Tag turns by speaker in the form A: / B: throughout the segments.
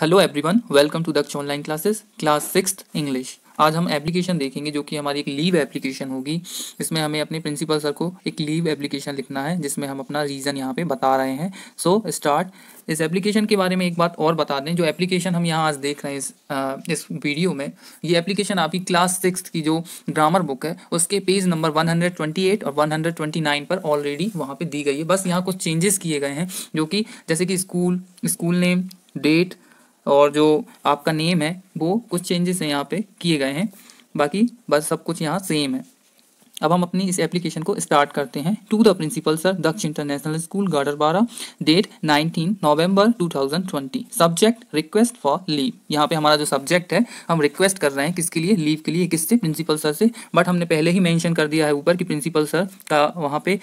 A: hello everyone welcome to Daksh online classes class six English आज हम application देखेंगे जो कि हमारी एक लीव एप्लीकेशन होगी इसमें हमें अपने प्रिंसिपल सर को एक लीव एप्लीकेशन लिखना है जिसमें हम अपना रीज़न यहाँ पे बता रहे हैं सो so, स्टार्ट इस एप्लीकेशन के बारे में एक बात और बता दें जो एप्लीकेशन हम यहाँ आज देख रहे हैं इस आ, इस वीडियो में ये एप्लीकेशन आपकी क्लास सिक्स की जो ग्रामर बुक है उसके पेज नंबर 128 और 129 पर ऑलरेडी वहाँ पर दी गई है बस यहाँ कुछ चेंजेस किए गए हैं जो कि जैसे कि स्कूल स्कूल नेम डेट और जो आपका नेम है वो कुछ चेंजेस हैं यहाँ पे किए गए हैं बाकी बस सब कुछ यहाँ सेम है अब हम अपनी इस एप्लीकेशन को स्टार्ट करते हैं to the principal sir Daksh international school Gadarwara date 19 November 2020 subject request for leave यहाँ पे हमारा जो सब्जेक्ट है हम रिक्वेस्ट कर रहे हैं किसके लिए लीव के लिए किससे प्रिंसिपल सर से बट हमने पहले ही मैंशन कर दिया है ऊपर कि प्रिंसिपल सर का वहाँ पे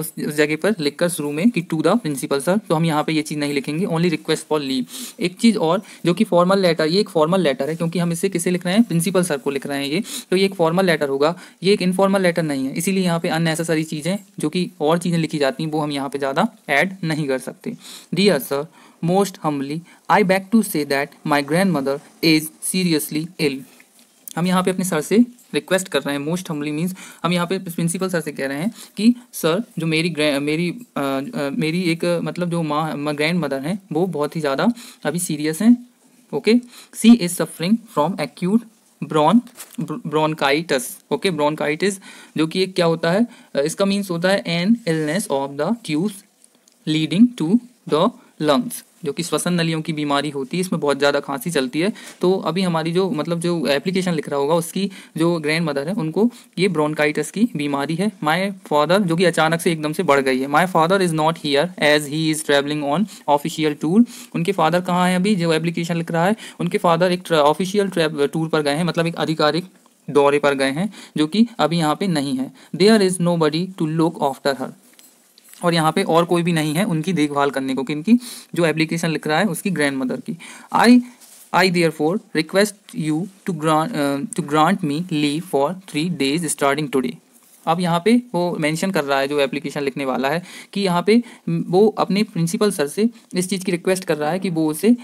A: उस जगह पर लिखकर शुरू में कि टू द प्रिंसिपल सर तो हम यहाँ पे ये चीज़ नहीं लिखेंगे ओनली रिक्वेस्ट फॉर लीव एक चीज़ और जो कि फॉर्मल लेटर ये एक फॉर्मल लेटर है क्योंकि हम इसे किसे लिख रहे हैं प्रिंसिपल सर को लिख रहे हैं ये तो ये एक फॉर्मल लेटर होगा ये एक इनफॉर्मल नॉर्मल लेटर नहीं है इसीलिए यहाँ पे अननेसेसरी चीज़ें जो कि और चीज़ें लिखी जाती हैं वो हम यहाँ पे ज़्यादा ऐड नहीं कर सकते dear sir most humbly I beg to say that my grandmother is seriously ill हम यहाँ पे अपने सर से रिक्वेस्ट कर रहे हैं मोस्ट हम्बली मीन्स हम यहाँ पे प्रिंसिपल सर से कह रहे हैं कि सर जो मेरी मेरी आ, आ, मेरी एक मतलब जो माँ मा, ग्रैंड मदर हैं वो बहुत ही ज़्यादा अभी सीरियस हैं okay she is suffering from acute bron bronchitis okay bronchitis जो कि एक क्या होता है इसका मीन्स होता है an illness of the tube leading to the lungs जो कि श्वसन नलियों की बीमारी होती है इसमें बहुत ज़्यादा खांसी चलती है तो अभी हमारी जो मतलब जो एप्लीकेशन लिख रहा होगा उसकी जो ग्रैंड मदर है उनको ये ब्रोनकाइटिस की बीमारी है माय फादर जो कि अचानक से एकदम से बढ़ गई है my father is not here as he is travelling on official tour उनके फादर कहाँ हैं अभी जो एप्लीकेशन लिख रहा है उनके फादर एक ऑफिशियल टूर पर गए हैं मतलब एक आधिकारिक दौरे पर गए हैं जो कि अभी यहाँ पे नहीं है there is nobody to look after her और यहाँ पे और कोई भी नहीं है उनकी देखभाल करने को कि जो एप्लीकेशन लिख रहा है उसकी ग्रैंड मदर की I I therefore request you to grant to grant me leave for three days starting today अब यहाँ पे वो मेंशन कर रहा है जो एप्लीकेशन लिखने वाला है कि यहाँ पे वो अपने प्रिंसिपल सर से इस चीज़ की रिक्वेस्ट कर रहा है कि वो उसे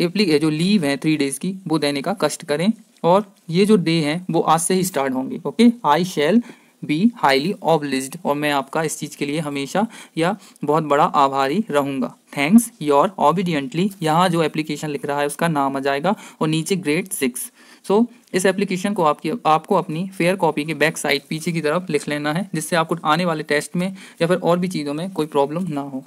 A: एप्ली जो लीव है थ्री डेज़ की वो देने का कष्ट करें और ये जो डे हैं वो आज से ही स्टार्ट होंगे okay I shall be highly obliged और मैं आपका इस चीज़ के लिए हमेशा या बहुत बड़ा आभारी रहूँगा थैंक्स योर ऑबिडियंटली यहाँ जो एप्लीकेशन लिख रहा है उसका नाम आ जाएगा और नीचे ग्रेड सिक्स सो इस एप्लीकेशन को आपकी आपको अपनी फेयर कॉपी के बैक साइड पीछे की तरफ लिख लेना है जिससे आपको आने वाले टेस्ट में या फिर और भी चीज़ों में कोई प्रॉब्लम ना हो